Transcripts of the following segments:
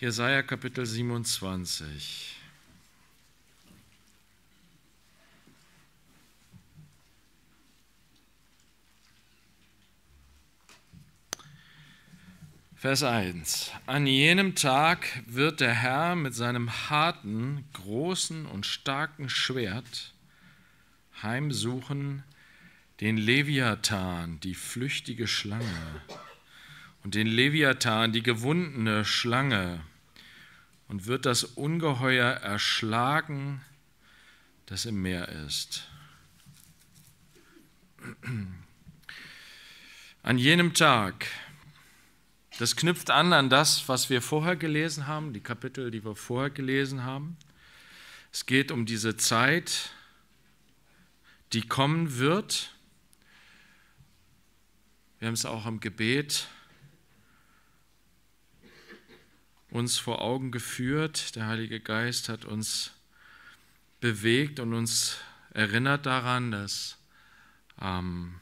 Jesaja Kapitel 27. Vers 1. An jenem Tag wird der Herr mit seinem harten, großen und starken Schwert heimsuchen den Leviathan, die flüchtige Schlange und den Leviathan, die gewundene Schlange, und wird das Ungeheuer erschlagen, das im Meer ist. An jenem Tag, das knüpft an an das, was wir vorher gelesen haben, die Kapitel, die wir vorher gelesen haben. Es geht um diese Zeit, die kommen wird. Wir haben es auch im Gebet uns vor Augen geführt. Der Heilige Geist hat uns bewegt und uns erinnert daran, dass ähm,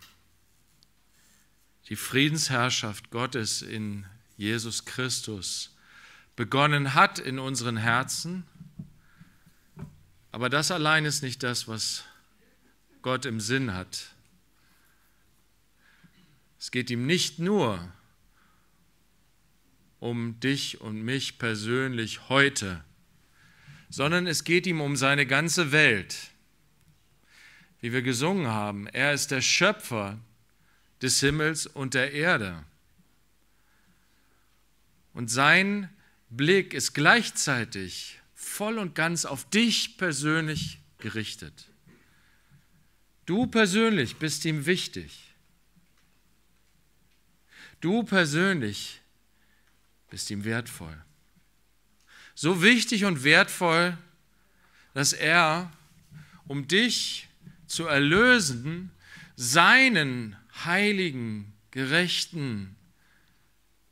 die Friedensherrschaft Gottes in Jesus Christus begonnen hat in unseren Herzen. Aber das allein ist nicht das, was Gott im Sinn hat. Es geht ihm nicht nur um um dich und mich persönlich heute, sondern es geht ihm um seine ganze Welt. Wie wir gesungen haben, er ist der Schöpfer des Himmels und der Erde. Und sein Blick ist gleichzeitig voll und ganz auf dich persönlich gerichtet. Du persönlich bist ihm wichtig. Du persönlich bist bist ihm wertvoll. So wichtig und wertvoll, dass er, um dich zu erlösen, seinen heiligen, gerechten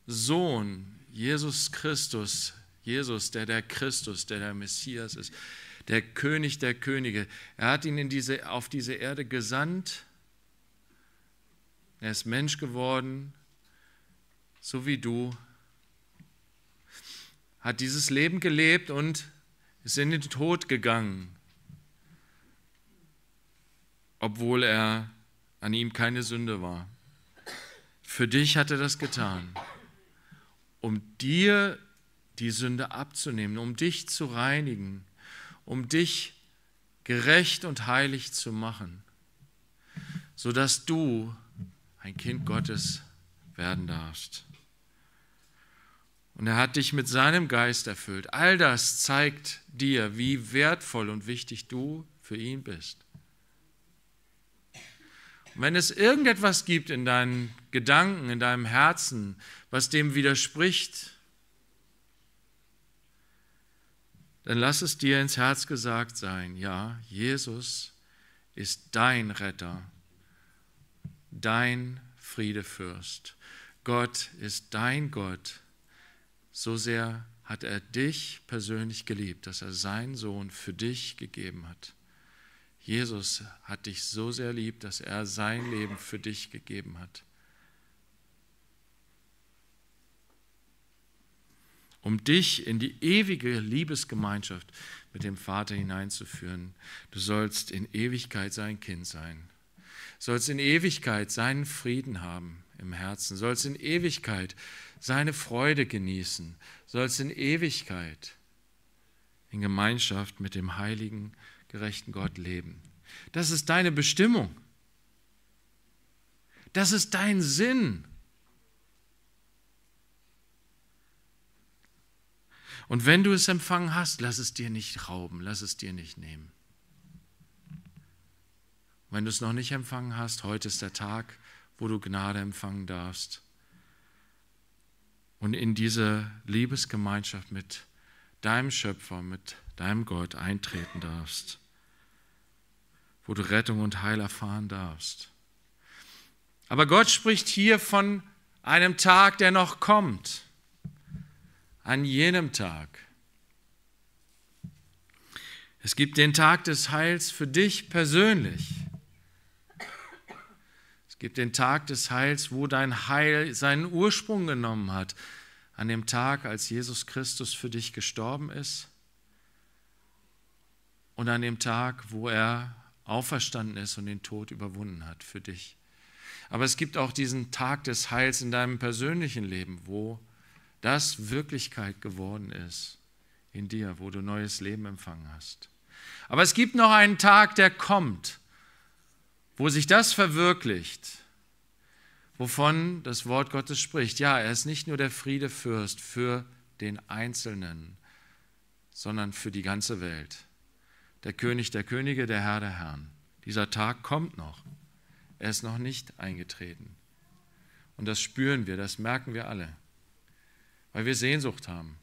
Sohn, Jesus Christus, Jesus, der der Christus, der der Messias ist, der König der Könige. Er hat ihn in diese, auf diese Erde gesandt. Er ist Mensch geworden, so wie du hat dieses Leben gelebt und ist in den Tod gegangen, obwohl er an ihm keine Sünde war. Für dich hat er das getan, um dir die Sünde abzunehmen, um dich zu reinigen, um dich gerecht und heilig zu machen, sodass du ein Kind Gottes werden darfst. Und er hat dich mit seinem Geist erfüllt. All das zeigt dir, wie wertvoll und wichtig du für ihn bist. Und wenn es irgendetwas gibt in deinen Gedanken, in deinem Herzen, was dem widerspricht, dann lass es dir ins Herz gesagt sein, ja, Jesus ist dein Retter, dein Friedefürst. Gott ist dein Gott so sehr hat er dich persönlich geliebt, dass er seinen Sohn für dich gegeben hat. Jesus hat dich so sehr liebt, dass er sein Leben für dich gegeben hat. um dich in die ewige Liebesgemeinschaft mit dem Vater hineinzuführen. Du sollst in Ewigkeit sein Kind sein, sollst in Ewigkeit seinen Frieden haben im Herzen, sollst in Ewigkeit äh, seine Freude genießen, sollst in Ewigkeit in Gemeinschaft mit dem heiligen, gerechten Gott leben. Das ist deine Bestimmung. Das ist dein Sinn. Und wenn du es empfangen hast, lass es dir nicht rauben, lass es dir nicht nehmen. Wenn du es noch nicht empfangen hast, heute ist der Tag, wo du Gnade empfangen darfst und in diese Liebesgemeinschaft mit deinem Schöpfer, mit deinem Gott eintreten darfst, wo du Rettung und Heil erfahren darfst. Aber Gott spricht hier von einem Tag, der noch kommt, an jenem Tag. Es gibt den Tag des Heils für dich persönlich. Gib den Tag des Heils, wo dein Heil seinen Ursprung genommen hat, an dem Tag, als Jesus Christus für dich gestorben ist und an dem Tag, wo er auferstanden ist und den Tod überwunden hat für dich. Aber es gibt auch diesen Tag des Heils in deinem persönlichen Leben, wo das Wirklichkeit geworden ist in dir, wo du neues Leben empfangen hast. Aber es gibt noch einen Tag, der kommt. Wo sich das verwirklicht, wovon das Wort Gottes spricht, ja, er ist nicht nur der Friedefürst für den Einzelnen, sondern für die ganze Welt. Der König der Könige, der Herr der Herren. Dieser Tag kommt noch. Er ist noch nicht eingetreten. Und das spüren wir, das merken wir alle, weil wir Sehnsucht haben,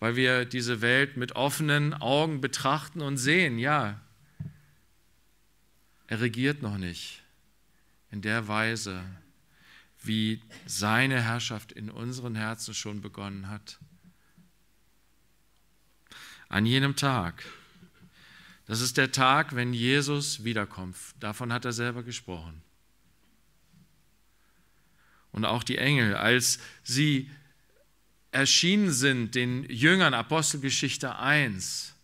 weil wir diese Welt mit offenen Augen betrachten und sehen, ja, er regiert noch nicht in der Weise, wie seine Herrschaft in unseren Herzen schon begonnen hat. An jenem Tag, das ist der Tag, wenn Jesus wiederkommt, davon hat er selber gesprochen. Und auch die Engel, als sie erschienen sind den Jüngern Apostelgeschichte 1,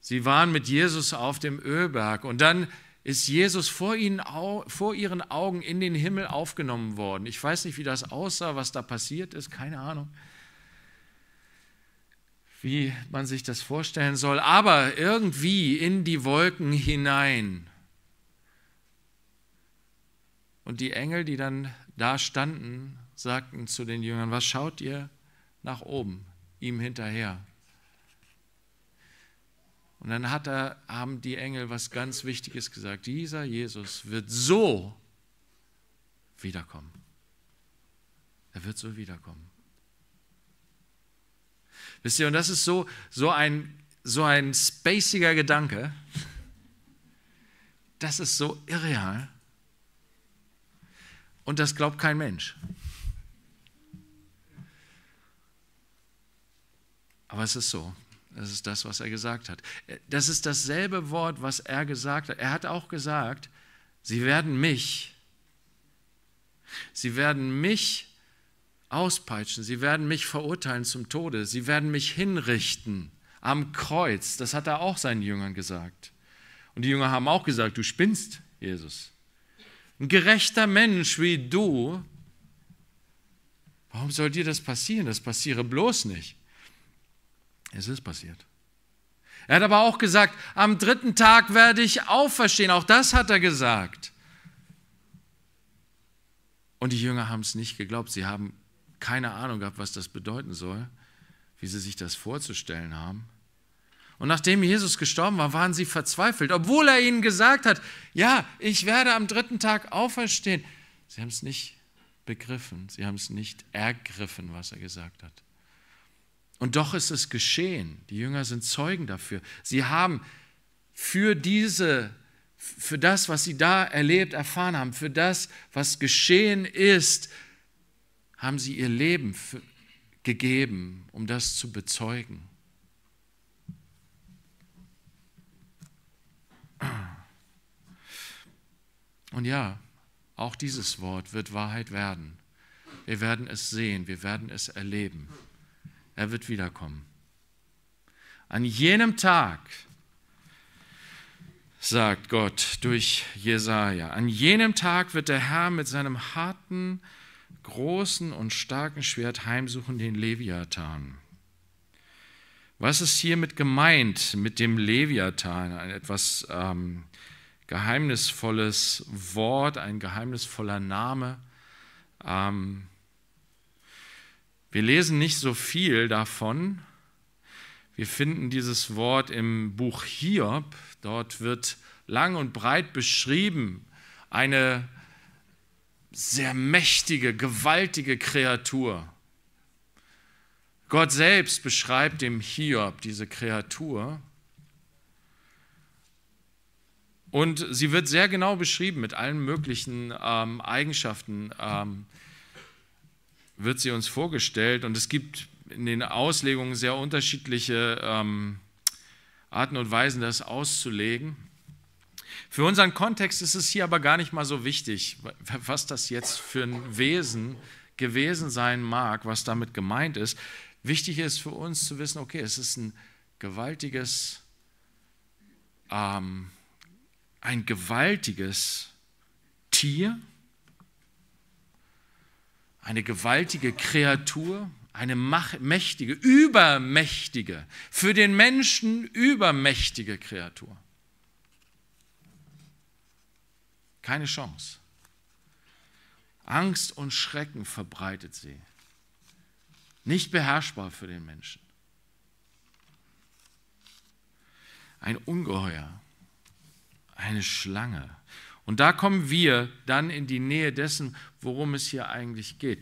sie waren mit Jesus auf dem Ölberg und dann ist Jesus vor, ihnen, vor ihren Augen in den Himmel aufgenommen worden. Ich weiß nicht, wie das aussah, was da passiert ist, keine Ahnung, wie man sich das vorstellen soll, aber irgendwie in die Wolken hinein. Und die Engel, die dann da standen, sagten zu den Jüngern, was schaut ihr nach oben, ihm hinterher? Und dann hat er, haben die Engel was ganz Wichtiges gesagt. Dieser Jesus wird so wiederkommen. Er wird so wiederkommen. Wisst ihr, und das ist so, so, ein, so ein spaciger Gedanke. Das ist so irreal. Und das glaubt kein Mensch. Aber es ist so. Das ist das, was er gesagt hat. Äh, das ist dasselbe Wort, was er gesagt hat. Er hat auch gesagt, sie werden mich, sie werden mich auspeitschen, sie werden mich verurteilen zum Tode, sie werden mich hinrichten am Kreuz. Das hat er auch seinen Jüngern gesagt. Und die Jünger haben auch gesagt, du spinnst, Jesus. Ein gerechter Mensch wie du, warum soll dir das passieren? Das passiere bloß nicht. Es ist passiert. Er hat aber auch gesagt, am dritten Tag werde ich auferstehen. Auch das hat er gesagt. Und die Jünger haben es nicht geglaubt. Sie haben keine Ahnung gehabt, was das bedeuten soll, wie sie sich das vorzustellen haben. Und nachdem Jesus gestorben war, waren sie verzweifelt, obwohl er ihnen gesagt hat, ja, ich werde am dritten Tag auferstehen. Sie haben es nicht begriffen, sie haben es nicht ergriffen, was er gesagt hat. Und doch ist es geschehen. Die Jünger sind Zeugen dafür. Sie haben für diese, für das, was sie da erlebt, erfahren haben, für das, was geschehen ist, haben sie ihr Leben für, gegeben, um das zu bezeugen. Und ja, auch dieses Wort wird Wahrheit werden. Wir werden es sehen, wir werden es erleben. Er wird wiederkommen. An jenem Tag, sagt Gott durch Jesaja, an jenem Tag wird der Herr mit seinem harten, großen und starken Schwert heimsuchen den Leviathan. Was ist hiermit gemeint mit dem Leviathan? Ein etwas ähm, geheimnisvolles Wort, ein geheimnisvoller Name. Ähm, wir lesen nicht so viel davon. Wir finden dieses Wort im Buch Hiob. Dort wird lang und breit beschrieben eine sehr mächtige, gewaltige Kreatur. Gott selbst beschreibt dem Hiob diese Kreatur. Und sie wird sehr genau beschrieben mit allen möglichen ähm, Eigenschaften, ähm, wird sie uns vorgestellt und es gibt in den Auslegungen sehr unterschiedliche ähm, Arten und Weisen, das auszulegen. Für unseren Kontext ist es hier aber gar nicht mal so wichtig, was das jetzt für ein Wesen gewesen sein mag, was damit gemeint ist. Wichtig ist für uns zu wissen, okay, es ist ein gewaltiges, ähm, ein gewaltiges Tier, eine gewaltige Kreatur, eine mächtige, übermächtige, für den Menschen übermächtige Kreatur. Keine Chance. Angst und Schrecken verbreitet sie. Nicht beherrschbar für den Menschen. Ein Ungeheuer, eine Schlange und da kommen wir dann in die Nähe dessen, worum es hier eigentlich geht.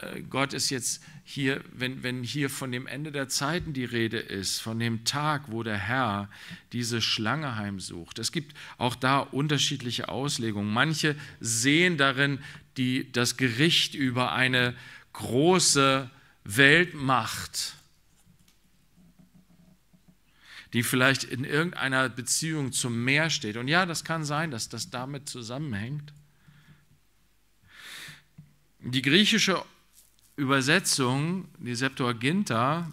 Äh, Gott ist jetzt hier, wenn, wenn hier von dem Ende der Zeiten die Rede ist, von dem Tag, wo der Herr diese Schlange heimsucht. Es gibt auch da unterschiedliche Auslegungen. Manche sehen darin die, das Gericht über eine große Weltmacht die vielleicht in irgendeiner Beziehung zum Meer steht. Und ja, das kann sein, dass das damit zusammenhängt. Die griechische Übersetzung, die Septuaginta,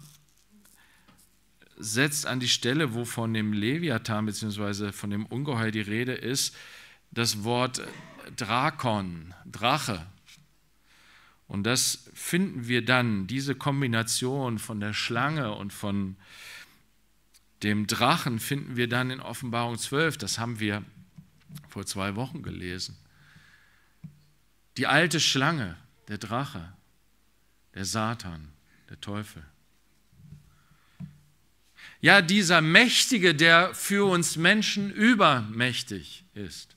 setzt an die Stelle, wo von dem Leviathan bzw. von dem Ungeheuer die Rede ist, das Wort Drakon, Drache. Und das finden wir dann, diese Kombination von der Schlange und von äh, dem Drachen finden wir dann in Offenbarung 12, das haben wir vor zwei Wochen gelesen. Die alte Schlange, der Drache, der Satan, der Teufel. Ja, dieser Mächtige, der für uns Menschen übermächtig ist,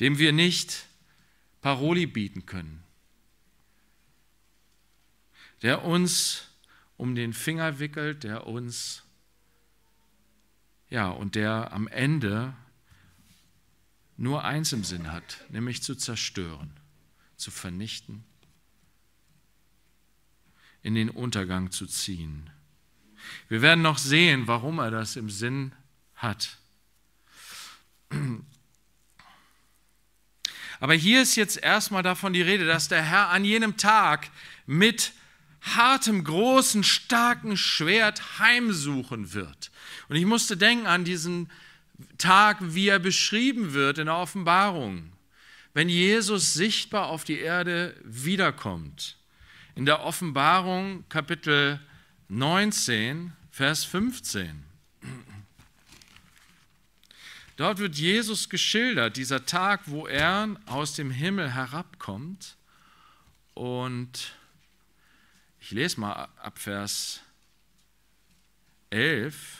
dem wir nicht Paroli bieten können, der uns um den Finger wickelt, der uns, ja, und der am Ende nur eins im Sinn hat, nämlich zu zerstören, zu vernichten, in den Untergang zu ziehen. Wir werden noch sehen, warum er das im Sinn hat. Aber hier ist jetzt erstmal davon die Rede, dass der Herr an jenem Tag mit hartem, großen, starken Schwert heimsuchen wird. Und ich musste denken an diesen Tag, wie er beschrieben wird in der Offenbarung, wenn Jesus sichtbar auf die Erde wiederkommt. In der Offenbarung Kapitel 19, Vers 15. Dort wird Jesus geschildert, dieser Tag, wo er aus dem Himmel herabkommt und ich lese mal ab Vers 11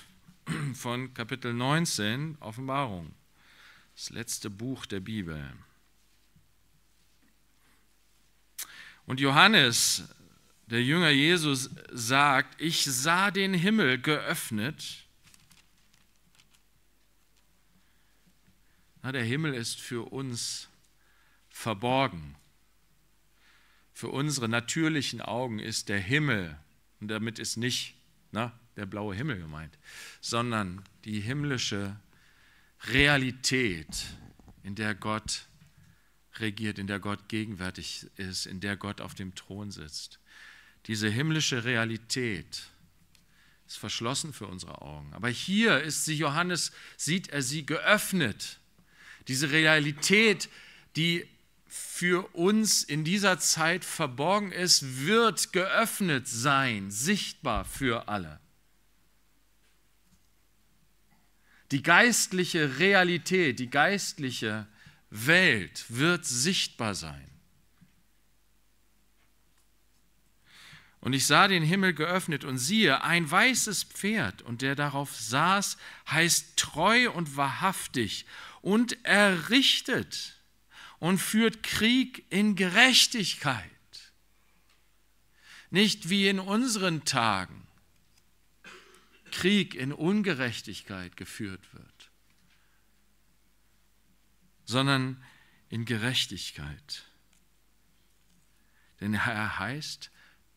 von Kapitel 19, Offenbarung, das letzte Buch der Bibel. Und Johannes, der Jünger Jesus, sagt, ich sah den Himmel geöffnet. Na, der Himmel ist für uns verborgen für unsere natürlichen Augen ist der Himmel, und damit ist nicht na, der blaue Himmel gemeint, sondern die himmlische Realität, in der Gott regiert, in der Gott gegenwärtig ist, in der Gott auf dem Thron sitzt. Diese himmlische Realität ist verschlossen für unsere Augen. Aber hier ist sie, Johannes, sieht er sie geöffnet. Diese Realität, die für uns in dieser Zeit verborgen ist, wird geöffnet sein, sichtbar für alle. Die geistliche Realität, die geistliche Welt wird sichtbar sein. Und ich sah den Himmel geöffnet und siehe, ein weißes Pferd, und der darauf saß, heißt treu und wahrhaftig und errichtet und führt Krieg in Gerechtigkeit. Nicht wie in unseren Tagen Krieg in Ungerechtigkeit geführt wird, sondern in Gerechtigkeit. Denn er heißt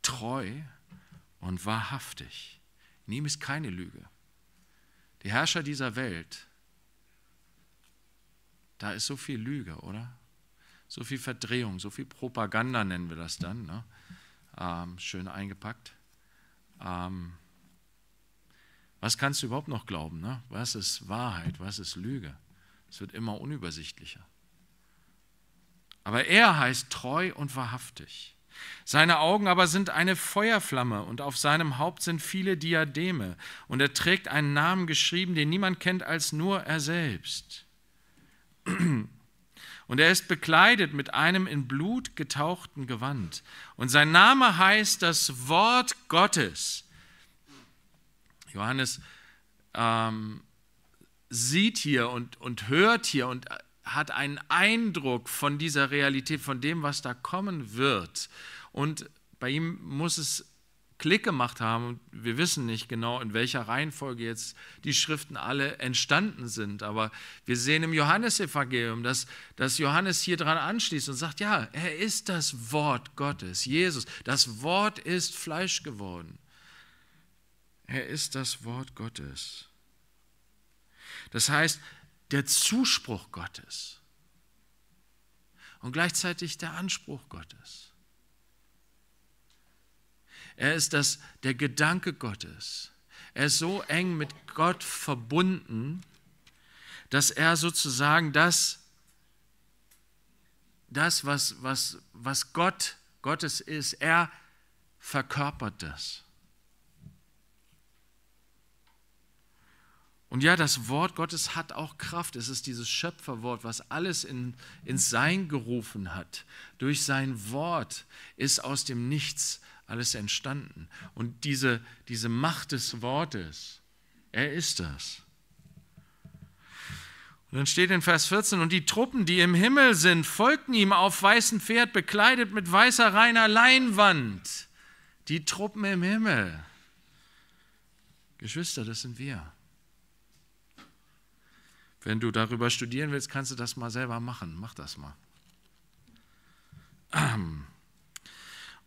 treu und wahrhaftig. In ihm ist keine Lüge. Die Herrscher dieser Welt, da ist so viel Lüge, oder? so viel Verdrehung, so viel Propaganda nennen wir das dann, ne? ähm, schön eingepackt. Ähm, was kannst du überhaupt noch glauben? Ne? Was ist Wahrheit? Was ist Lüge? Es wird immer unübersichtlicher. Aber er heißt treu und wahrhaftig. Seine Augen aber sind eine Feuerflamme und auf seinem Haupt sind viele Diademe. Und er trägt einen Namen geschrieben, den niemand kennt als nur er selbst. Und er ist bekleidet mit einem in Blut getauchten Gewand. Und sein Name heißt das Wort Gottes. Johannes ähm, sieht hier und, und hört hier und hat einen Eindruck von dieser Realität, von dem, was da kommen wird. Und bei ihm muss es Klick gemacht haben. Wir wissen nicht genau, in welcher Reihenfolge jetzt die Schriften alle entstanden sind, aber wir sehen im Johannesevangelium, dass, dass Johannes hier dran anschließt und sagt, ja, er ist das Wort Gottes, Jesus. Das Wort ist Fleisch geworden. Er ist das Wort Gottes. Das heißt, der Zuspruch Gottes und gleichzeitig der Anspruch Gottes. Er ist das, der Gedanke Gottes. Er ist so eng mit Gott verbunden, dass er sozusagen das, das was, was, was Gott Gottes ist, er verkörpert das. Und ja, das Wort Gottes hat auch Kraft. Es ist dieses Schöpferwort, was alles in, ins Sein gerufen hat. Durch sein Wort ist aus dem Nichts alles entstanden. Und diese, diese Macht des Wortes, er ist das. Und dann steht in Vers 14, und die Truppen, die im Himmel sind, folgten ihm auf weißem Pferd, bekleidet mit weißer reiner Leinwand. Die Truppen im Himmel. Geschwister, das sind wir. Wenn du darüber studieren willst, kannst du das mal selber machen. Mach das mal. Ähm.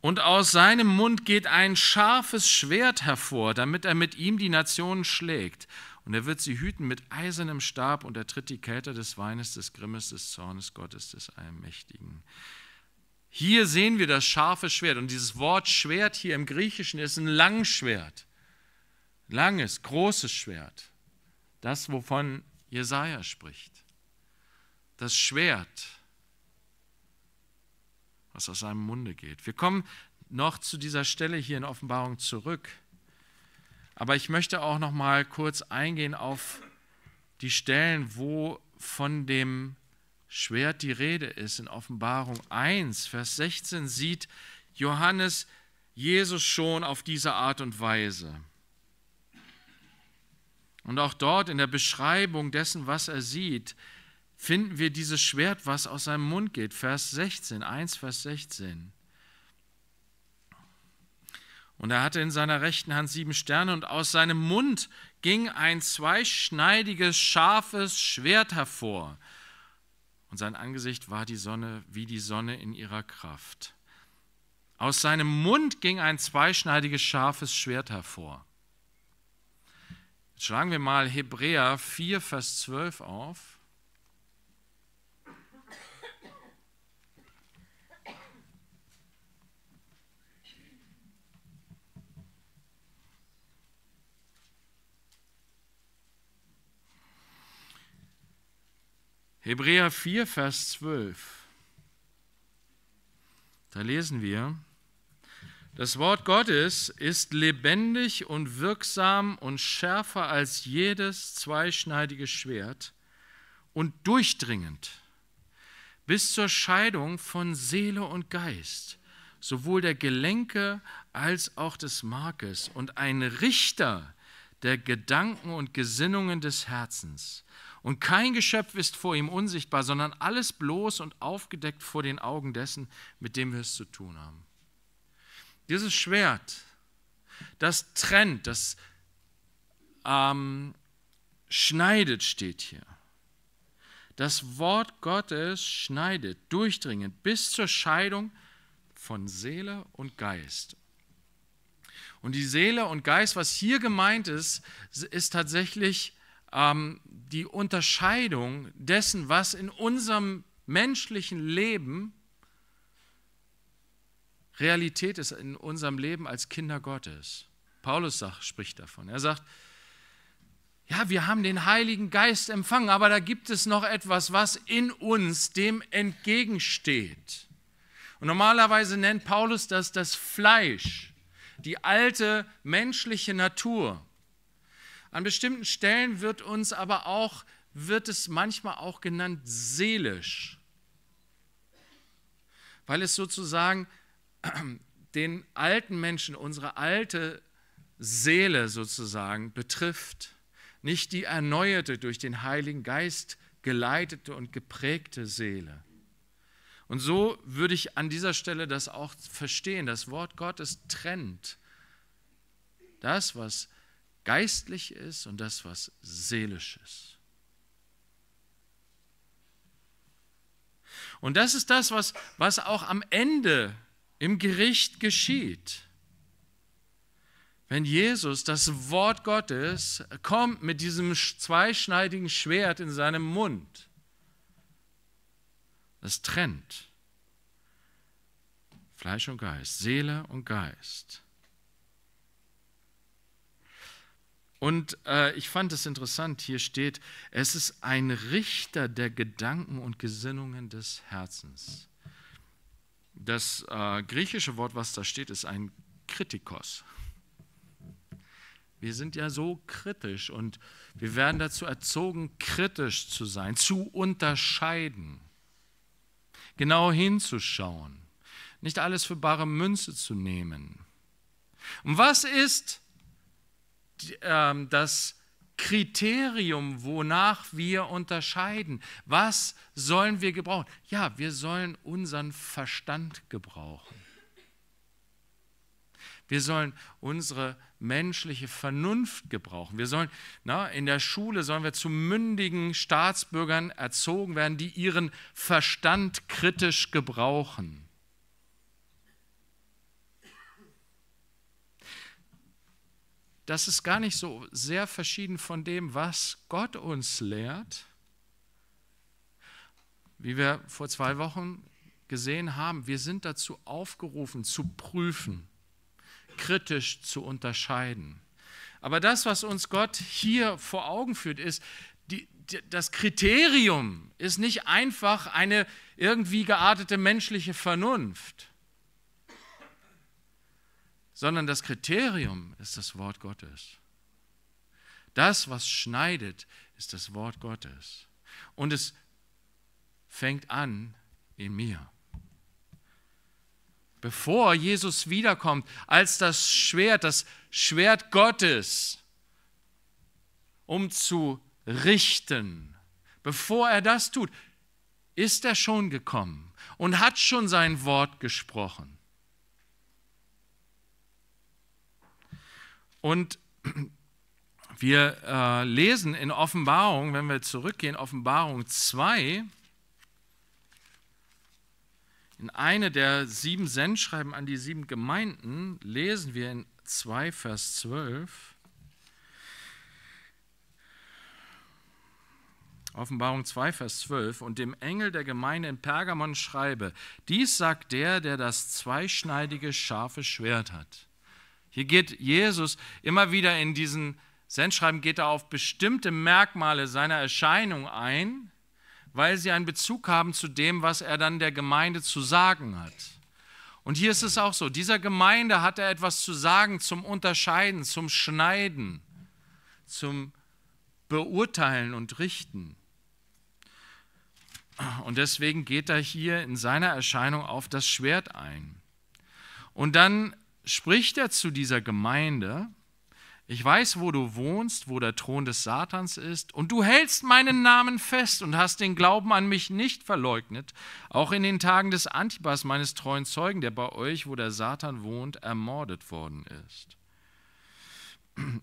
Und aus seinem Mund geht ein scharfes Schwert hervor, damit er mit ihm die Nationen schlägt. Und er wird sie hüten mit eisernem Stab und er tritt die Kälte des Weines, des Grimmes, des Zornes Gottes, des Allmächtigen. Hier sehen wir das scharfe Schwert. Und dieses Wort Schwert hier im Griechischen ist ein Langschwert. Langes, großes Schwert. Das, wovon Jesaja spricht. Das Schwert was aus seinem Munde geht. Wir kommen noch zu dieser Stelle hier in Offenbarung zurück. Aber ich möchte auch noch mal kurz eingehen auf die Stellen, wo von dem Schwert die Rede ist. In Offenbarung 1, Vers 16 sieht Johannes Jesus schon auf diese Art und Weise. Und auch dort in der Beschreibung dessen, was er sieht, finden wir dieses Schwert, was aus seinem Mund geht. Vers 16, 1, Vers 16. Und er hatte in seiner rechten Hand sieben Sterne und aus seinem Mund ging ein zweischneidiges, scharfes Schwert hervor. Und sein Angesicht war die Sonne wie die Sonne in ihrer Kraft. Aus seinem Mund ging ein zweischneidiges, scharfes Schwert hervor. Jetzt schlagen wir mal Hebräer 4, Vers 12 auf. Hebräer 4, Vers 12. Da lesen wir, das Wort Gottes ist lebendig und wirksam und schärfer als jedes zweischneidige Schwert und durchdringend bis zur Scheidung von Seele und Geist, sowohl der Gelenke als auch des Markes und ein Richter der Gedanken und Gesinnungen des Herzens. Und kein Geschöpf ist vor ihm unsichtbar, sondern alles bloß und aufgedeckt vor den Augen dessen, mit dem wir es zu tun haben. Dieses Schwert, das trennt, das ähm, schneidet, steht hier. Das Wort Gottes schneidet durchdringend bis zur Scheidung von Seele und Geist. Und die Seele und Geist, was hier gemeint ist, ist tatsächlich ähm, die Unterscheidung dessen, was in unserem menschlichen Leben Realität ist, in unserem Leben als Kinder Gottes. Paulus sagt, spricht davon. Er sagt, ja, wir haben den Heiligen Geist empfangen, aber da gibt es noch etwas, was in uns dem entgegensteht. Und normalerweise nennt Paulus das das Fleisch, die alte menschliche Natur. An bestimmten Stellen wird uns aber auch, wird es manchmal auch genannt seelisch, weil es sozusagen den alten Menschen, unsere alte Seele sozusagen betrifft, nicht die erneuerte, durch den Heiligen Geist geleitete und geprägte Seele. Und so würde ich an dieser Stelle das auch verstehen. Das Wort Gottes trennt das, was geistlich ist und das, was seelisch ist. Und das ist das, was, was auch am Ende im Gericht geschieht. Wenn Jesus, das Wort Gottes, kommt mit diesem zweischneidigen Schwert in seinem Mund, das trennt Fleisch und Geist, Seele und Geist. Und äh, ich fand es interessant, hier steht, es ist ein Richter der Gedanken und Gesinnungen des Herzens. Das äh, griechische Wort, was da steht, ist ein Kritikos. Wir sind ja so kritisch und wir werden dazu erzogen, kritisch zu sein, zu unterscheiden, genau hinzuschauen, nicht alles für bare Münze zu nehmen. Und was ist ähm, das Kriterium, wonach wir unterscheiden. Was sollen wir gebrauchen? Ja, wir sollen unseren Verstand gebrauchen. Wir sollen unsere menschliche Vernunft gebrauchen. Wir sollen, na, in der Schule sollen wir zu mündigen Staatsbürgern erzogen werden, die ihren Verstand kritisch gebrauchen. das ist gar nicht so sehr verschieden von dem, was Gott uns lehrt. Wie wir vor zwei Wochen gesehen haben, wir sind dazu aufgerufen, zu prüfen, kritisch zu unterscheiden. Aber das, was uns Gott hier vor Augen führt, ist, die, die, das Kriterium ist nicht einfach eine irgendwie geartete menschliche Vernunft sondern das Kriterium ist das Wort Gottes. Das, was schneidet, ist das Wort Gottes. Und es fängt an in mir. Bevor Jesus wiederkommt, als das Schwert, das Schwert Gottes, um zu richten, bevor er das tut, ist er schon gekommen und hat schon sein Wort gesprochen. Und wir äh, lesen in Offenbarung, wenn wir zurückgehen, Offenbarung 2, in eine der sieben Sendschreiben an die sieben Gemeinden, lesen wir in 2, Vers 12. Offenbarung 2, Vers 12, und dem Engel der Gemeinde in Pergamon schreibe, dies sagt der, der das zweischneidige, scharfe Schwert hat. Hier geht Jesus immer wieder in diesen Sendschreiben, geht er auf bestimmte Merkmale seiner Erscheinung ein, weil sie einen Bezug haben zu dem, was er dann der Gemeinde zu sagen hat. Und hier ist es auch so, dieser Gemeinde hat er etwas zu sagen zum Unterscheiden, zum Schneiden, zum Beurteilen und Richten. Und deswegen geht er hier in seiner Erscheinung auf das Schwert ein. Und dann spricht er zu dieser Gemeinde, ich weiß, wo du wohnst, wo der Thron des Satans ist, und du hältst meinen Namen fest und hast den Glauben an mich nicht verleugnet, auch in den Tagen des Antipas, meines treuen Zeugen, der bei euch, wo der Satan wohnt, ermordet worden ist.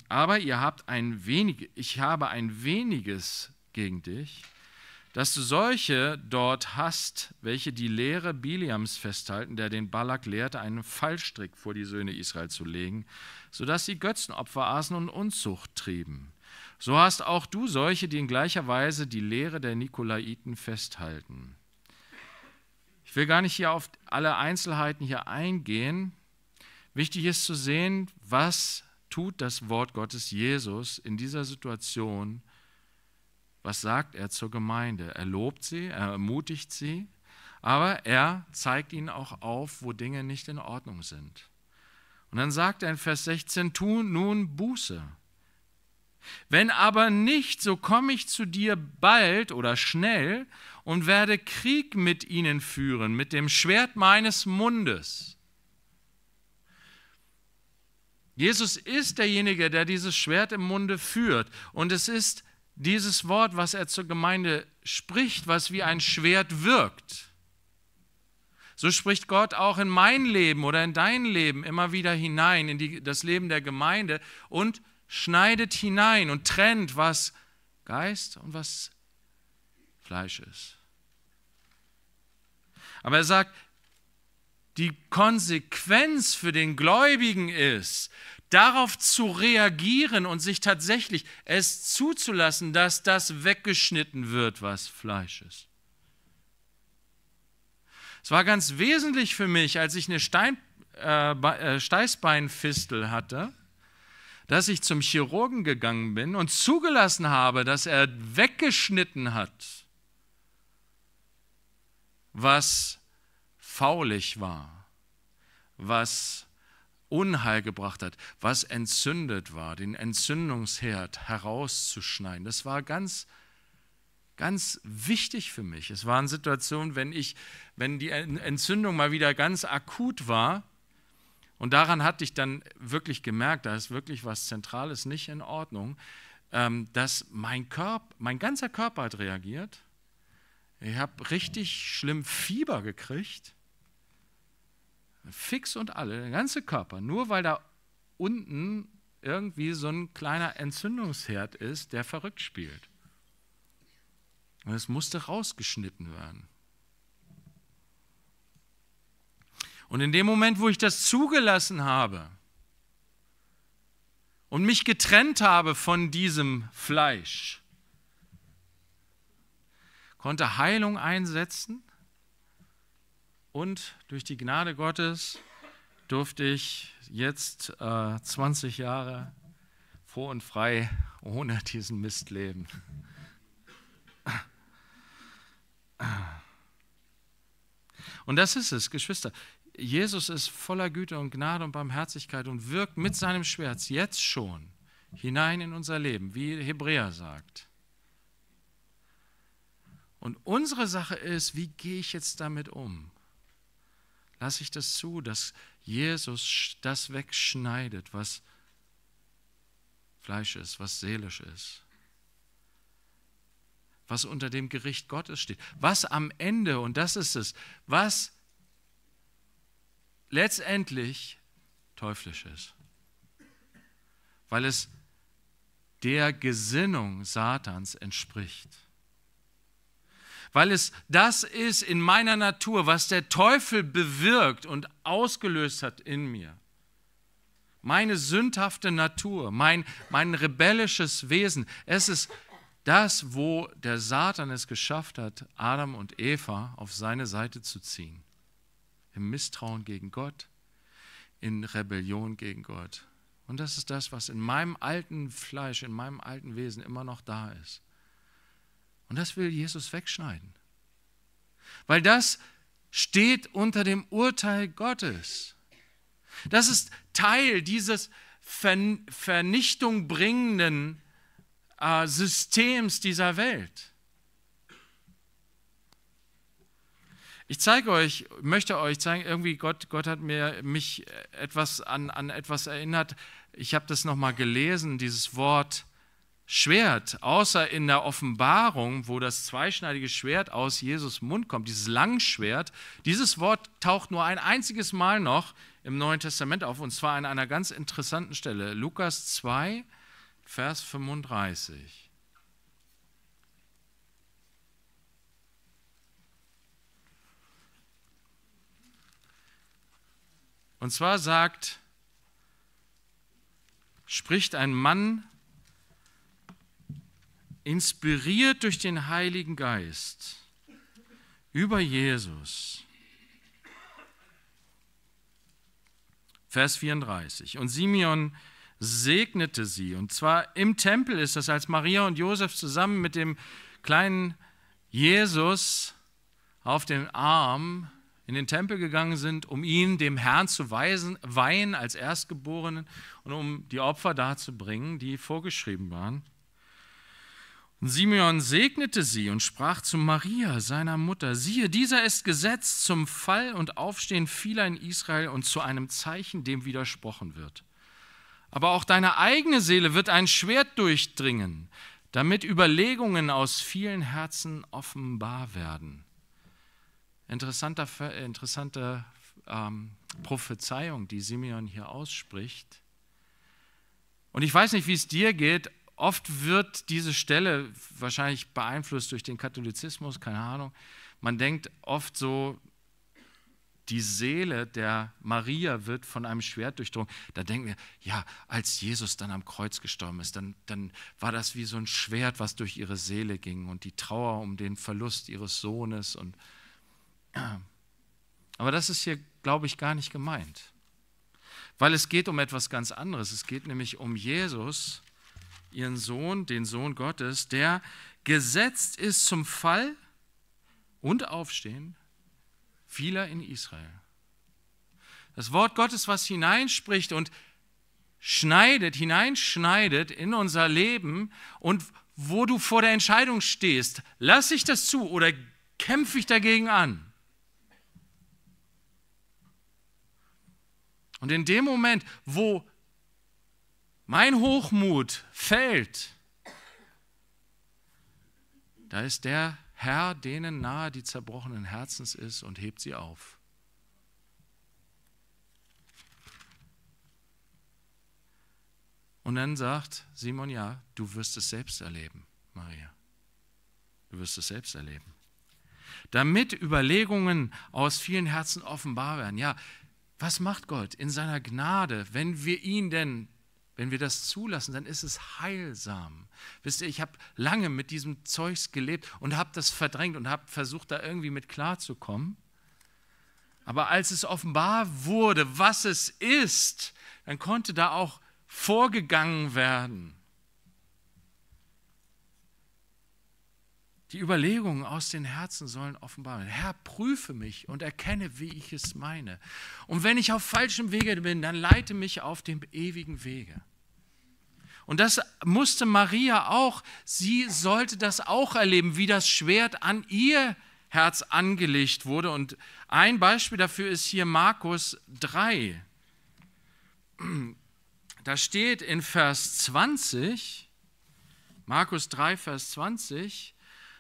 Aber ihr habt ein wenig, ich habe ein weniges gegen dich, dass du solche dort hast, welche die Lehre Biliams festhalten, der den Balak lehrte, einen Fallstrick vor die Söhne Israel zu legen, sodass sie Götzenopfer aßen und Unzucht trieben. So hast auch du solche, die in gleicher Weise die Lehre der Nikolaiten festhalten. Ich will gar nicht hier auf alle Einzelheiten hier eingehen. Wichtig ist zu sehen, was tut das Wort Gottes Jesus in dieser Situation, was sagt er zur Gemeinde? Er lobt sie, er ermutigt sie, aber er zeigt ihnen auch auf, wo Dinge nicht in Ordnung sind. Und dann sagt er in Vers 16, tu nun Buße. Wenn aber nicht, so komme ich zu dir bald oder schnell und werde Krieg mit ihnen führen, mit dem Schwert meines Mundes. Jesus ist derjenige, der dieses Schwert im Munde führt. Und es ist dieses Wort, was er zur Gemeinde spricht, was wie ein Schwert wirkt. So spricht Gott auch in mein Leben oder in dein Leben immer wieder hinein, in die, das Leben der Gemeinde und schneidet hinein und trennt, was Geist und was Fleisch ist. Aber er sagt, die Konsequenz für den Gläubigen ist, darauf zu reagieren und sich tatsächlich es zuzulassen, dass das weggeschnitten wird, was Fleisch ist. Es war ganz wesentlich für mich, als ich eine Stein, äh, äh Steißbeinfistel hatte, dass ich zum Chirurgen gegangen bin und zugelassen habe, dass er weggeschnitten hat, was faulig war, was Unheil gebracht hat, was entzündet war, den Entzündungsherd herauszuschneiden. Das war ganz, ganz wichtig für mich. Es waren Situationen, wenn ich, wenn die Entzündung mal wieder ganz akut war, und daran hatte ich dann wirklich gemerkt, da ist wirklich was Zentrales nicht in Ordnung, ähm, dass mein Körper, mein ganzer Körper hat reagiert. Ich habe richtig schlimm Fieber gekriegt. Fix und alle, der ganze Körper, nur weil da unten irgendwie so ein kleiner Entzündungsherd ist, der verrückt spielt. Und es musste rausgeschnitten werden. Und in dem Moment, wo ich das zugelassen habe und mich getrennt habe von diesem Fleisch, konnte Heilung einsetzen und durch die Gnade Gottes durfte ich jetzt äh, 20 Jahre froh und frei ohne diesen Mist leben. Und das ist es, Geschwister. Jesus ist voller Güte und Gnade und Barmherzigkeit und wirkt mit seinem Schwert jetzt schon hinein in unser Leben, wie Hebräer sagt. Und unsere Sache ist, wie gehe ich jetzt damit um? lasse ich das zu, dass Jesus das wegschneidet, was Fleisch ist, was seelisch ist, was unter dem Gericht Gottes steht, was am Ende, und das ist es, was letztendlich teuflisch ist, weil es der Gesinnung Satans entspricht weil es das ist in meiner Natur, was der Teufel bewirkt und ausgelöst hat in mir. Meine sündhafte Natur, mein, mein rebellisches Wesen, es ist das, wo der Satan es geschafft hat, Adam und Eva auf seine Seite zu ziehen. Im Misstrauen gegen Gott, in Rebellion gegen Gott. Und das ist das, was in meinem alten Fleisch, in meinem alten Wesen immer noch da ist. Und das will Jesus wegschneiden. Weil das steht unter dem Urteil Gottes. Das ist Teil dieses Vernichtung bringenden äh, Systems dieser Welt. Ich zeige euch, möchte euch zeigen, irgendwie Gott, Gott hat mir, mich etwas an, an etwas erinnert. Ich habe das nochmal gelesen, dieses Wort Schwert, außer in der Offenbarung, wo das zweischneidige Schwert aus Jesus Mund kommt, dieses Langschwert, dieses Wort taucht nur ein einziges Mal noch im Neuen Testament auf, und zwar an einer ganz interessanten Stelle. Lukas 2, Vers 35. Und zwar sagt, spricht ein Mann inspiriert durch den Heiligen Geist über Jesus. Vers 34. Und Simeon segnete sie. Und zwar im Tempel ist das, als Maria und Josef zusammen mit dem kleinen Jesus auf dem Arm in den Tempel gegangen sind, um ihn dem Herrn zu weisen, weihen als Erstgeborenen und um die Opfer darzubringen, die vorgeschrieben waren. Und Simeon segnete sie und sprach zu Maria, seiner Mutter, siehe, dieser ist gesetzt zum Fall und Aufstehen vieler in Israel und zu einem Zeichen, dem widersprochen wird. Aber auch deine eigene Seele wird ein Schwert durchdringen, damit Überlegungen aus vielen Herzen offenbar werden. Interessanter, äh, interessante ähm, Prophezeiung, die Simeon hier ausspricht. Und ich weiß nicht, wie es dir geht, oft wird diese Stelle wahrscheinlich beeinflusst durch den Katholizismus, keine Ahnung. Man denkt oft so, die Seele der Maria wird von einem Schwert durchdrungen. Da denken wir, ja, als Jesus dann am Kreuz gestorben ist, dann, dann war das wie so ein Schwert, was durch ihre Seele ging und die Trauer um den Verlust ihres Sohnes. Und Aber das ist hier, glaube ich, gar nicht gemeint. Weil es geht um etwas ganz anderes. Es geht nämlich um Jesus, ihren Sohn, den Sohn Gottes, der gesetzt ist zum Fall und Aufstehen vieler in Israel. Das Wort Gottes, was hineinspricht und schneidet, hineinschneidet in unser Leben und wo du vor der Entscheidung stehst, lasse ich das zu oder kämpfe ich dagegen an? Und in dem Moment, wo mein Hochmut fällt. Da ist der Herr denen nahe, die zerbrochenen Herzens ist und hebt sie auf. Und dann sagt Simon, ja, du wirst es selbst erleben, Maria. Du wirst es selbst erleben. Damit Überlegungen aus vielen Herzen offenbar werden. Ja, was macht Gott in seiner Gnade, wenn wir ihn denn wenn wir das zulassen, dann ist es heilsam. Wisst ihr, ich habe lange mit diesem Zeugs gelebt und habe das verdrängt und habe versucht, da irgendwie mit klarzukommen. Aber als es offenbar wurde, was es ist, dann konnte da auch vorgegangen werden. Die Überlegungen aus den Herzen sollen offenbar werden. Herr, prüfe mich und erkenne, wie ich es meine. Und wenn ich auf falschem Wege bin, dann leite mich auf dem ewigen Wege. Und das musste Maria auch. Sie sollte das auch erleben, wie das Schwert an ihr Herz angelegt wurde. Und ein Beispiel dafür ist hier Markus 3. Da steht in Vers 20, Markus 3, Vers 20,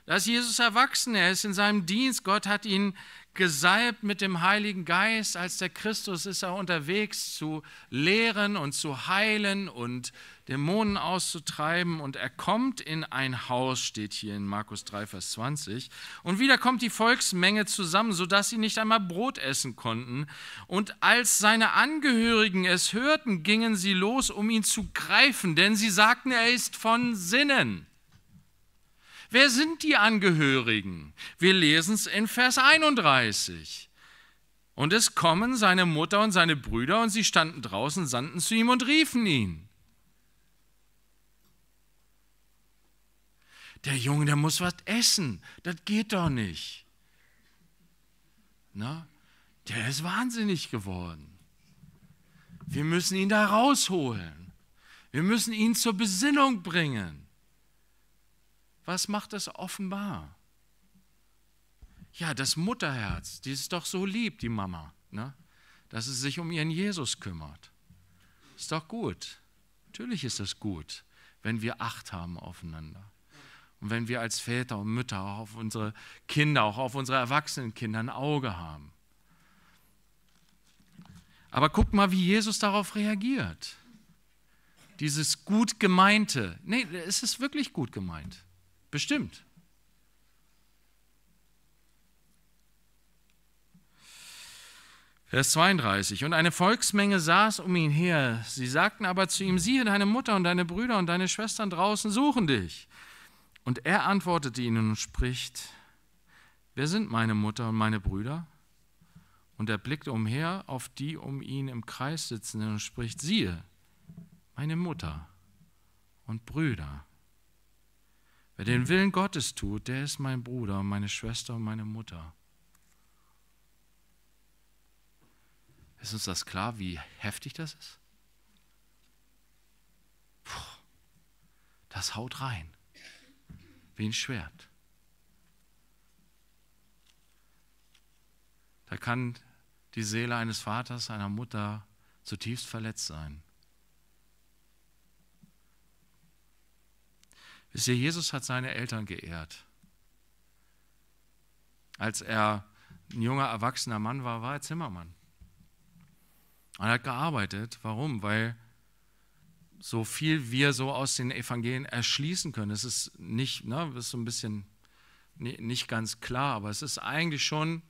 da ist Jesus erwachsen, er ist in seinem Dienst. Gott hat ihn gesalbt mit dem Heiligen Geist. Als der Christus ist er unterwegs zu lehren und zu heilen und Dämonen auszutreiben. Und er kommt in ein Haus, steht hier in Markus 3, Vers 20. Und wieder kommt die Volksmenge zusammen, sodass sie nicht einmal Brot essen konnten. Und als seine Angehörigen es hörten, gingen sie los, um ihn zu greifen, denn sie sagten, er ist von Sinnen. Wer sind die Angehörigen? Wir lesen es in Vers 31. Und es kommen seine Mutter und seine Brüder, und sie standen draußen, sandten zu ihm und riefen ihn. Der Junge, der muss was essen. Das geht doch nicht. Na, der ist wahnsinnig geworden. Wir müssen ihn da rausholen. Wir müssen ihn zur Besinnung bringen was macht das offenbar? Ja, das Mutterherz, die ist doch so lieb, die Mama, ne? dass sie sich um ihren Jesus kümmert. Ist doch gut. Natürlich ist das gut, wenn wir Acht haben aufeinander. Und wenn wir als Väter und Mütter auch auf unsere Kinder, auch auf unsere erwachsenen Kinder ein Auge haben. Aber guck mal, wie Jesus darauf reagiert. Dieses gut gemeinte, nee, es ist wirklich gut gemeint. Bestimmt. Vers 32. Und eine Volksmenge saß um ihn her. Sie sagten aber zu ihm, siehe, deine Mutter und deine Brüder und deine Schwestern draußen suchen dich. Und er antwortete ihnen und spricht, wer sind meine Mutter und meine Brüder? Und er blickte umher auf die um ihn im Kreis sitzenden und spricht, siehe, meine Mutter und Brüder Wer den Willen Gottes tut, der ist mein Bruder, meine Schwester und meine Mutter. Ist uns das klar, wie heftig das ist? Puh, das haut rein, wie ein Schwert. Da kann die Seele eines Vaters, einer Mutter zutiefst verletzt sein. Wisst ihr, Jesus hat seine Eltern geehrt. Als er ein junger, erwachsener Mann war, war er Zimmermann. Und er hat gearbeitet. Warum? Weil so viel wir so aus den Evangelien erschließen können, es ist nicht, ne, ist so ein bisschen nicht ganz klar, aber es ist eigentlich schon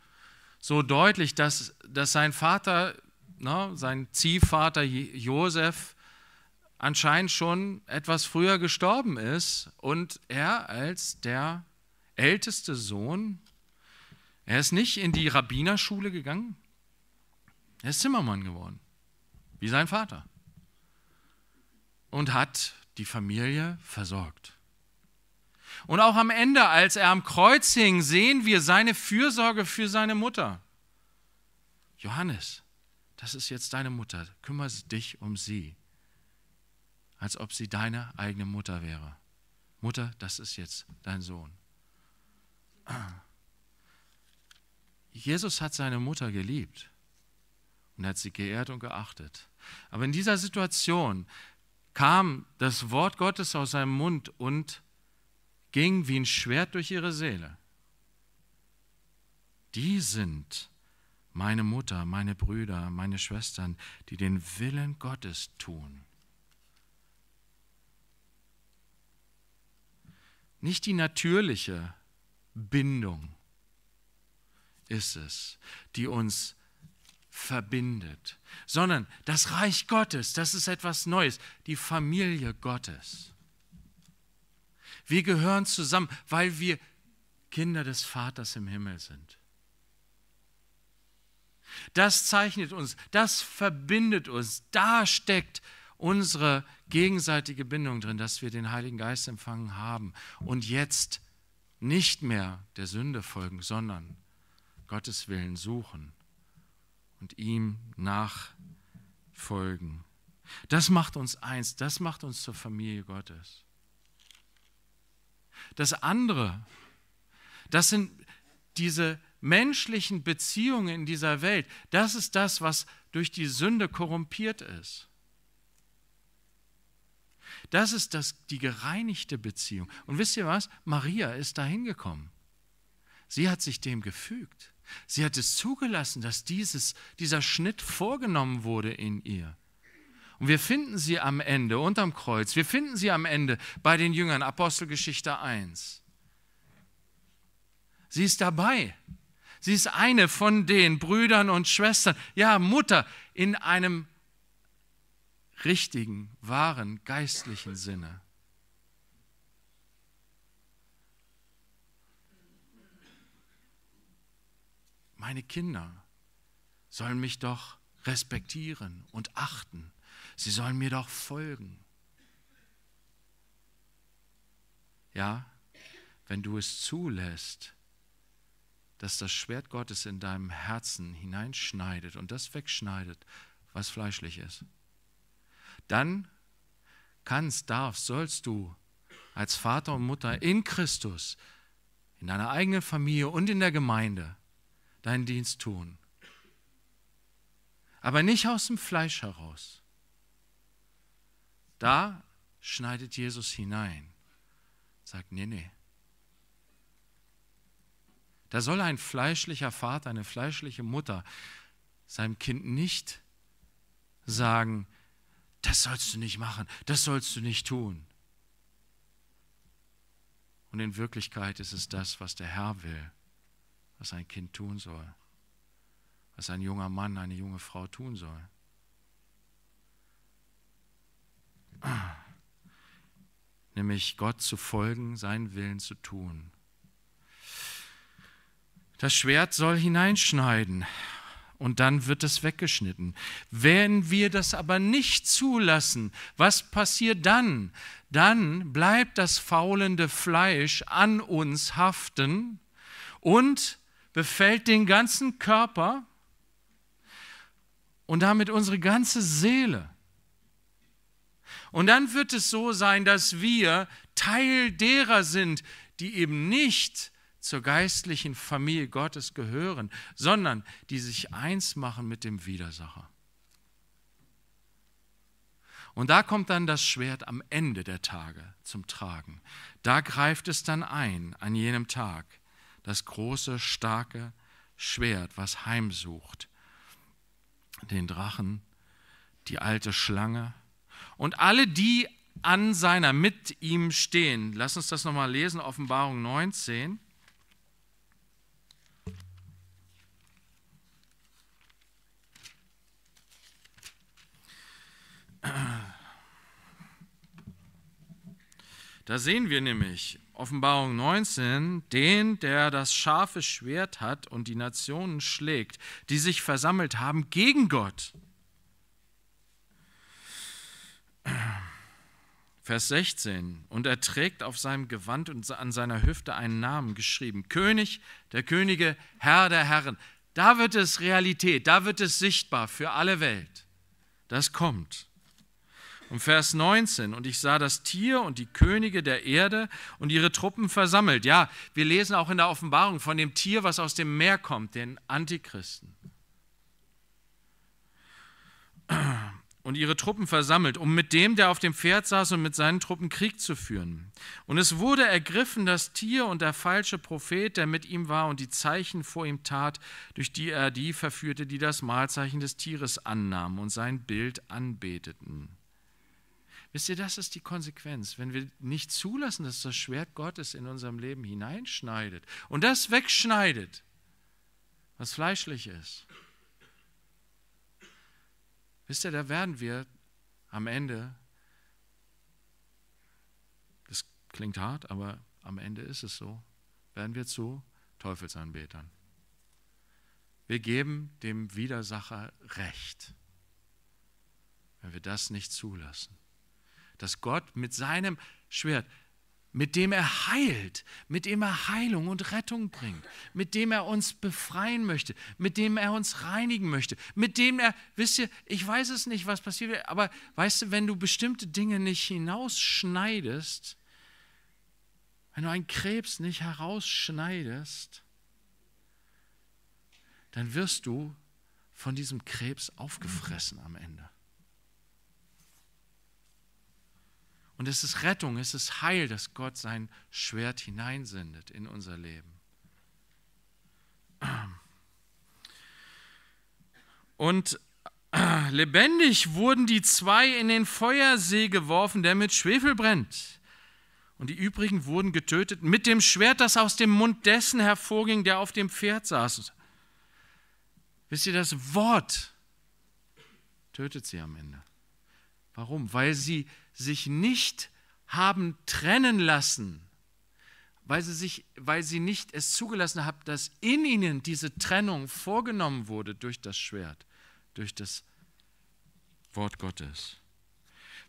so deutlich, dass, dass sein Vater, ne, sein Ziehvater Josef, anscheinend schon etwas früher gestorben ist und er als der älteste Sohn, er ist nicht in die Rabbinerschule gegangen, er ist Zimmermann geworden, wie sein Vater, und hat die Familie versorgt. Und auch am Ende, als er am Kreuz hing, sehen wir seine Fürsorge für seine Mutter. Johannes, das ist jetzt deine Mutter, kümmere dich um sie als ob sie deine eigene Mutter wäre. Mutter, das ist jetzt dein Sohn. Jesus hat seine Mutter geliebt und hat sie geehrt und geachtet. Aber in dieser Situation kam das Wort Gottes aus seinem Mund und ging wie ein Schwert durch ihre Seele. Die sind meine Mutter, meine Brüder, meine Schwestern, die den Willen Gottes tun. Nicht die natürliche Bindung ist es, die uns verbindet, sondern das Reich Gottes, das ist etwas Neues, die Familie Gottes. Wir gehören zusammen, weil wir Kinder des Vaters im Himmel sind. Das zeichnet uns, das verbindet uns, da steckt unsere gegenseitige Bindung drin, dass wir den Heiligen Geist empfangen haben und jetzt nicht mehr der Sünde folgen, sondern Gottes Willen suchen und ihm nachfolgen. Das macht uns eins, das macht uns zur Familie Gottes. Das andere, das sind diese menschlichen Beziehungen in dieser Welt, das ist das, was durch die Sünde korrumpiert ist. Das ist das, die gereinigte Beziehung. Und wisst ihr was? Maria ist dahin gekommen. Sie hat sich dem gefügt. Sie hat es zugelassen, dass dieses, dieser Schnitt vorgenommen wurde in ihr. Und wir finden sie am Ende, unterm Kreuz, wir finden sie am Ende bei den Jüngern, Apostelgeschichte 1. Sie ist dabei. Sie ist eine von den Brüdern und Schwestern, ja Mutter in einem richtigen, wahren, geistlichen Sinne. Meine Kinder sollen mich doch respektieren und achten. Sie sollen mir doch folgen. Ja, wenn du es zulässt, dass das Schwert Gottes in deinem Herzen hineinschneidet und das wegschneidet, was fleischlich ist dann kannst, darfst, sollst du als Vater und Mutter in Christus, in deiner eigenen Familie und in der Gemeinde deinen Dienst tun. Aber nicht aus dem Fleisch heraus. Da schneidet Jesus hinein, sagt, nee, nee. Da soll ein fleischlicher Vater, eine fleischliche Mutter seinem Kind nicht sagen, das sollst du nicht machen, das sollst du nicht tun. Und in Wirklichkeit ist es das, was der Herr will, was ein Kind tun soll, was ein junger Mann, eine junge Frau tun soll. Nämlich Gott zu folgen, seinen Willen zu tun. Das Schwert soll hineinschneiden, und dann wird es weggeschnitten. Wenn wir das aber nicht zulassen, was passiert dann? Dann bleibt das faulende Fleisch an uns haften und befällt den ganzen Körper und damit unsere ganze Seele. Und dann wird es so sein, dass wir Teil derer sind, die eben nicht zur geistlichen Familie Gottes gehören, sondern die sich eins machen mit dem Widersacher. Und da kommt dann das Schwert am Ende der Tage zum Tragen. Da greift es dann ein an jenem Tag, das große, starke Schwert, was heimsucht, den Drachen, die alte Schlange und alle die an seiner mit ihm stehen. Lass uns das nochmal lesen, Offenbarung 19. Da sehen wir nämlich Offenbarung 19, den, der das scharfe Schwert hat und die Nationen schlägt, die sich versammelt haben gegen Gott. Vers 16. Und er trägt auf seinem Gewand und an seiner Hüfte einen Namen geschrieben. König der Könige, Herr der Herren. Da wird es Realität, da wird es sichtbar für alle Welt. Das kommt. Und Vers 19, und ich sah das Tier und die Könige der Erde und ihre Truppen versammelt. Ja, wir lesen auch in der Offenbarung von dem Tier, was aus dem Meer kommt, den Antichristen. Und ihre Truppen versammelt, um mit dem, der auf dem Pferd saß und mit seinen Truppen Krieg zu führen. Und es wurde ergriffen, das Tier und der falsche Prophet, der mit ihm war und die Zeichen vor ihm tat, durch die er die verführte, die das Mahlzeichen des Tieres annahmen und sein Bild anbeteten. Wisst ihr, das ist die Konsequenz, wenn wir nicht zulassen, dass das Schwert Gottes in unserem Leben hineinschneidet und das wegschneidet, was fleischlich ist. Wisst ihr, da werden wir am Ende, das klingt hart, aber am Ende ist es so, werden wir zu Teufelsanbetern. Wir geben dem Widersacher Recht, wenn wir das nicht zulassen dass Gott mit seinem Schwert, mit dem er heilt, mit dem er Heilung und Rettung bringt, mit dem er uns befreien möchte, mit dem er uns reinigen möchte, mit dem er, wisst ihr, ich weiß es nicht, was passiert, aber weißt du, wenn du bestimmte Dinge nicht hinausschneidest, wenn du einen Krebs nicht herausschneidest, dann wirst du von diesem Krebs aufgefressen am Ende. Und es ist Rettung, es ist Heil, dass Gott sein Schwert hineinsendet in unser Leben. Und lebendig wurden die zwei in den Feuersee geworfen, der mit Schwefel brennt. Und die übrigen wurden getötet mit dem Schwert, das aus dem Mund dessen hervorging, der auf dem Pferd saß. Wisst ihr, das Wort tötet sie am Ende. Warum? Weil sie sich nicht haben trennen lassen, weil sie, sich, weil sie nicht es zugelassen haben, dass in ihnen diese Trennung vorgenommen wurde durch das Schwert, durch das Wort Gottes.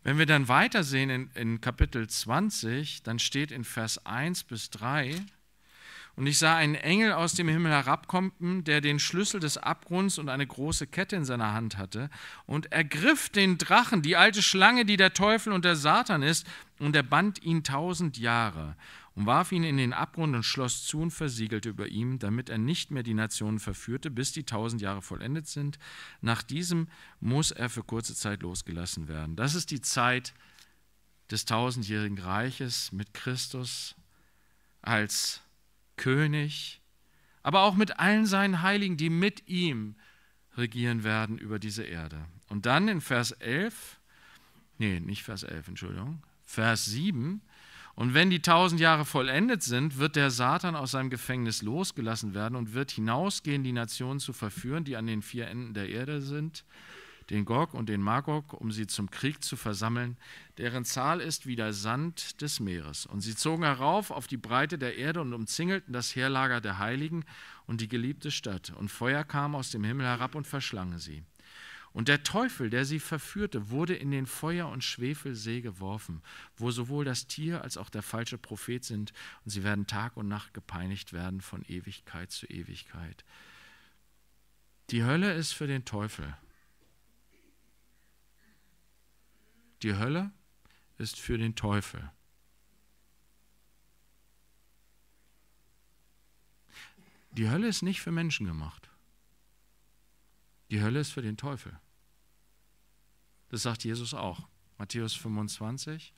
Wenn wir dann weitersehen in, in Kapitel 20, dann steht in Vers 1 bis 3, und ich sah einen Engel aus dem Himmel herabkommen, der den Schlüssel des Abgrunds und eine große Kette in seiner Hand hatte, und ergriff den Drachen, die alte Schlange, die der Teufel und der Satan ist, und er band ihn tausend Jahre und warf ihn in den Abgrund und schloss zu und versiegelte über ihm, damit er nicht mehr die Nationen verführte, bis die tausend Jahre vollendet sind. Nach diesem muss er für kurze Zeit losgelassen werden. Das ist die Zeit des tausendjährigen Reiches mit Christus als König, aber auch mit allen seinen Heiligen, die mit ihm regieren werden über diese Erde. Und dann in Vers 11, nee, nicht Vers 11, Entschuldigung, Vers 7, und wenn die tausend Jahre vollendet sind, wird der Satan aus seinem Gefängnis losgelassen werden und wird hinausgehen, die Nationen zu verführen, die an den vier Enden der Erde sind den Gog und den Magog, um sie zum Krieg zu versammeln, deren Zahl ist wie der Sand des Meeres. Und sie zogen herauf auf die Breite der Erde und umzingelten das Heerlager der Heiligen und die geliebte Stadt. Und Feuer kam aus dem Himmel herab und verschlang sie. Und der Teufel, der sie verführte, wurde in den Feuer- und Schwefelsee geworfen, wo sowohl das Tier als auch der falsche Prophet sind, und sie werden Tag und Nacht gepeinigt werden von Ewigkeit zu Ewigkeit. Die Hölle ist für den Teufel die Hölle ist für den Teufel. Die Hölle ist nicht für Menschen gemacht. Die Hölle ist für den Teufel. Das sagt Jesus auch. Matthäus 25,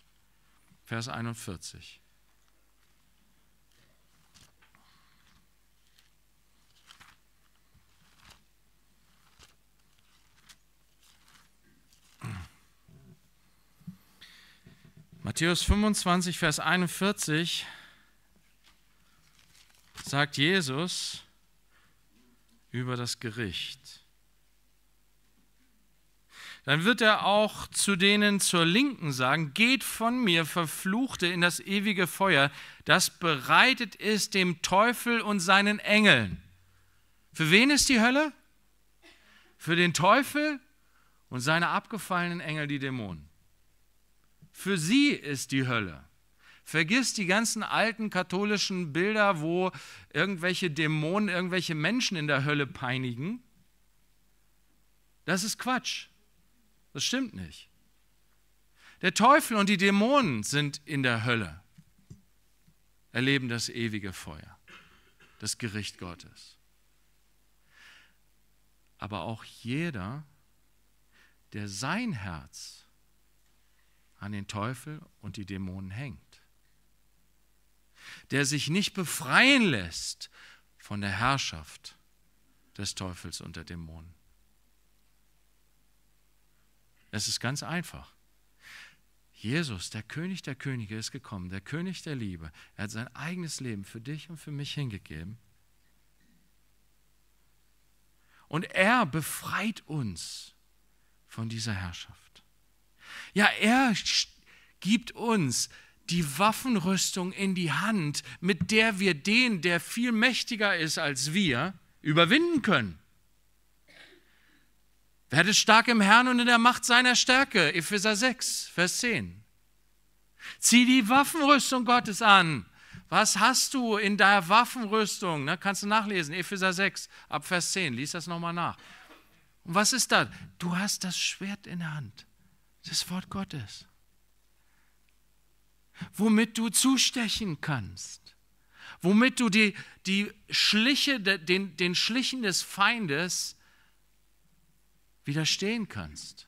Vers 41. Matthäus 25, Vers 41 sagt Jesus über das Gericht. Dann wird er auch zu denen zur Linken sagen, geht von mir, verfluchte in das ewige Feuer, das bereitet ist dem Teufel und seinen Engeln. Für wen ist die Hölle? Für den Teufel und seine abgefallenen Engel, die Dämonen. Für sie ist die Hölle. Vergiss die ganzen alten katholischen Bilder, wo irgendwelche Dämonen irgendwelche Menschen in der Hölle peinigen. Das ist Quatsch. Das stimmt nicht. Der Teufel und die Dämonen sind in der Hölle, erleben das ewige Feuer, das Gericht Gottes. Aber auch jeder, der sein Herz an den Teufel und die Dämonen hängt, der sich nicht befreien lässt von der Herrschaft des Teufels und der Dämonen. Es ist ganz einfach. Jesus, der König der Könige, ist gekommen, der König der Liebe. Er hat sein eigenes Leben für dich und für mich hingegeben. Und er befreit uns von dieser Herrschaft. Ja, er gibt uns die Waffenrüstung in die Hand, mit der wir den, der viel mächtiger ist als wir, überwinden können. Werdet stark im Herrn und in der Macht seiner Stärke. Epheser 6, Vers 10. Zieh die Waffenrüstung Gottes an. Was hast du in der Waffenrüstung? Ne, kannst du nachlesen, Epheser 6, ab Vers 10. Lies das nochmal nach. Und was ist das? Du hast das Schwert in der Hand das Wort Gottes, womit du zustechen kannst, womit du die, die Schliche, den, den Schlichen des Feindes widerstehen kannst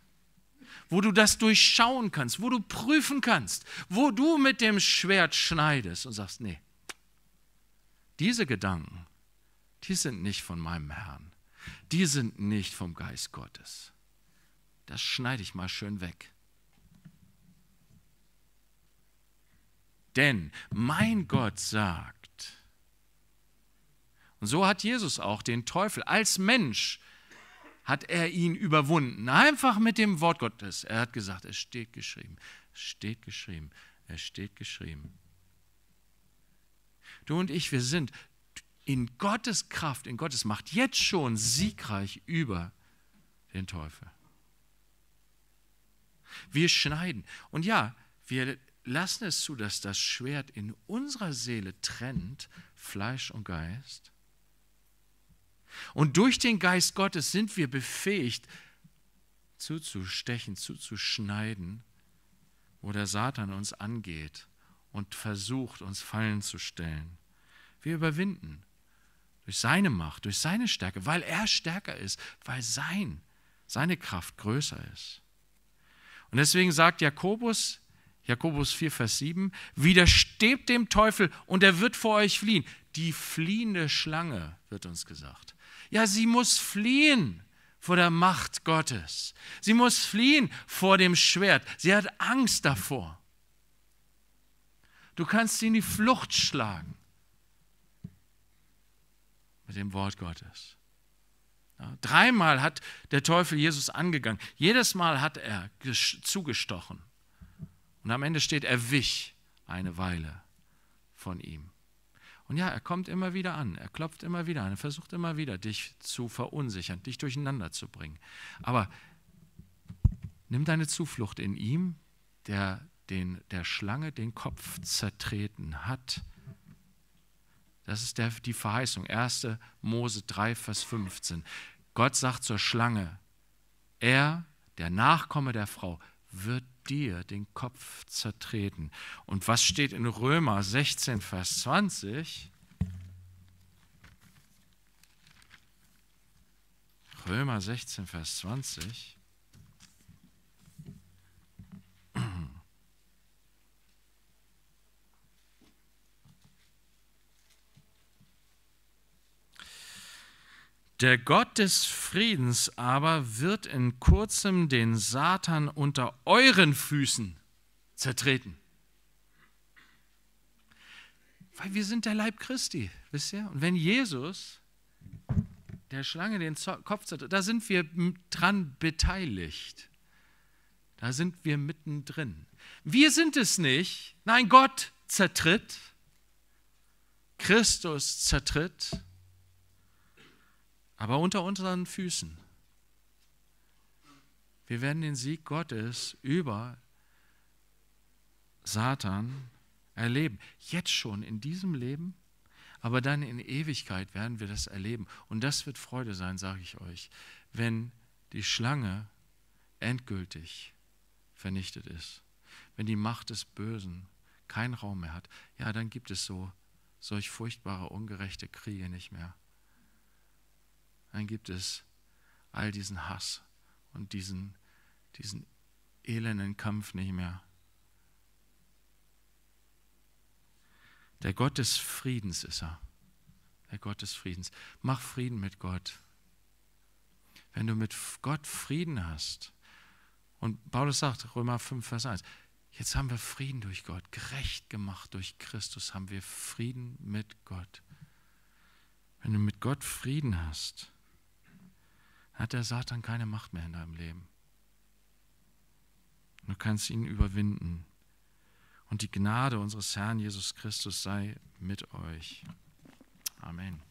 wo du das durchschauen kannst, wo du prüfen kannst, wo du mit dem Schwert schneidest und sagst, nee, diese Gedanken, die sind nicht von meinem Herrn, die sind nicht vom Geist Gottes das schneide ich mal schön weg. Denn mein Gott sagt, und so hat Jesus auch den Teufel als Mensch, hat er ihn überwunden, einfach mit dem Wort Gottes. Er hat gesagt, es steht geschrieben, es steht geschrieben, es steht geschrieben. Du und ich, wir sind in Gottes Kraft, in Gottes Macht jetzt schon siegreich über den Teufel. Wir schneiden. Und ja, wir lassen es zu, dass das Schwert in unserer Seele trennt Fleisch und Geist. Und durch den Geist Gottes sind wir befähigt, zuzustechen, zuzuschneiden, wo der Satan uns angeht und versucht, uns Fallen zu stellen. Wir überwinden durch seine Macht, durch seine Stärke, weil er stärker ist, weil sein, seine Kraft größer ist. Und deswegen sagt Jakobus, Jakobus 4, Vers 7, widersteht dem Teufel und er wird vor euch fliehen. Die fliehende Schlange, wird uns gesagt. Ja, sie muss fliehen vor der Macht Gottes. Sie muss fliehen vor dem Schwert. Sie hat Angst davor. Du kannst sie in die Flucht schlagen mit dem Wort Gottes. Ja, dreimal hat der Teufel Jesus angegangen. Jedes Mal hat er zugestochen. Und am Ende steht, er wich eine Weile von ihm. Und ja, er kommt immer wieder an, er klopft immer wieder an, er versucht immer wieder, dich zu verunsichern, dich durcheinander zu bringen. Aber nimm deine Zuflucht in ihm, der den, der Schlange den Kopf zertreten hat das ist der, die Verheißung. 1. Mose 3, Vers 15. Gott sagt zur Schlange, er, der Nachkomme der Frau, wird dir den Kopf zertreten. Und was steht in Römer 16, Vers 20? Römer 16, Vers 20. Der Gott des Friedens aber wird in kurzem den Satan unter euren Füßen zertreten. Weil wir sind der Leib Christi, wisst ihr? Und wenn Jesus der Schlange den Kopf zertritt, da sind wir dran beteiligt. Da sind wir mittendrin. Wir sind es nicht. Nein, Gott zertritt. Christus zertritt aber unter unseren Füßen. Wir werden den Sieg Gottes über Satan erleben. Jetzt schon in diesem Leben, aber dann in Ewigkeit werden wir das erleben. Und das wird Freude sein, sage ich euch, wenn die Schlange endgültig vernichtet ist. Wenn die Macht des Bösen keinen Raum mehr hat, ja, dann gibt es so solch furchtbare, ungerechte Kriege nicht mehr dann gibt es all diesen Hass und diesen, diesen elenden Kampf nicht mehr. Der Gott des Friedens ist er. Der Gott des Friedens. Mach Frieden mit Gott. Wenn du mit Gott Frieden hast, und Paulus sagt, Römer 5, Vers 1, jetzt haben wir Frieden durch Gott, gerecht gemacht durch Christus haben wir Frieden mit Gott. Wenn du mit Gott Frieden hast, hat der Satan keine Macht mehr in deinem Leben. Du kannst ihn überwinden. Und die Gnade unseres Herrn Jesus Christus sei mit euch. Amen.